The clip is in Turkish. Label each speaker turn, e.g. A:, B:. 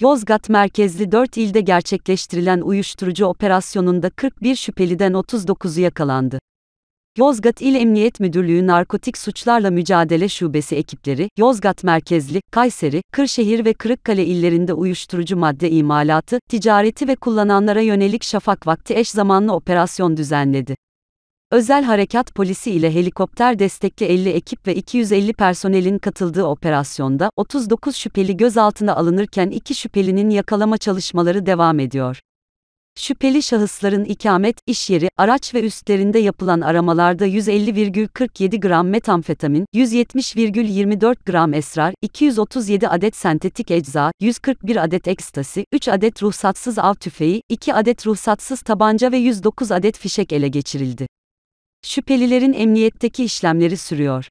A: Yozgat merkezli 4 ilde gerçekleştirilen uyuşturucu operasyonunda 41 şüpheliden 39'u yakalandı. Yozgat İl Emniyet Müdürlüğü Narkotik Suçlarla Mücadele Şubesi ekipleri, Yozgat merkezli, Kayseri, Kırşehir ve Kırıkkale illerinde uyuşturucu madde imalatı, ticareti ve kullananlara yönelik şafak vakti eş zamanlı operasyon düzenledi. Özel Harekat Polisi ile helikopter destekli 50 ekip ve 250 personelin katıldığı operasyonda 39 şüpheli gözaltına alınırken 2 şüphelinin yakalama çalışmaları devam ediyor. Şüpheli şahısların ikamet, iş yeri, araç ve üstlerinde yapılan aramalarda 150,47 gram metamfetamin, 170,24 gram esrar, 237 adet sentetik ecza, 141 adet ekstasi, 3 adet ruhsatsız av tüfeği, 2 adet ruhsatsız tabanca ve 109 adet fişek ele geçirildi. Şüphelilerin emniyetteki işlemleri sürüyor.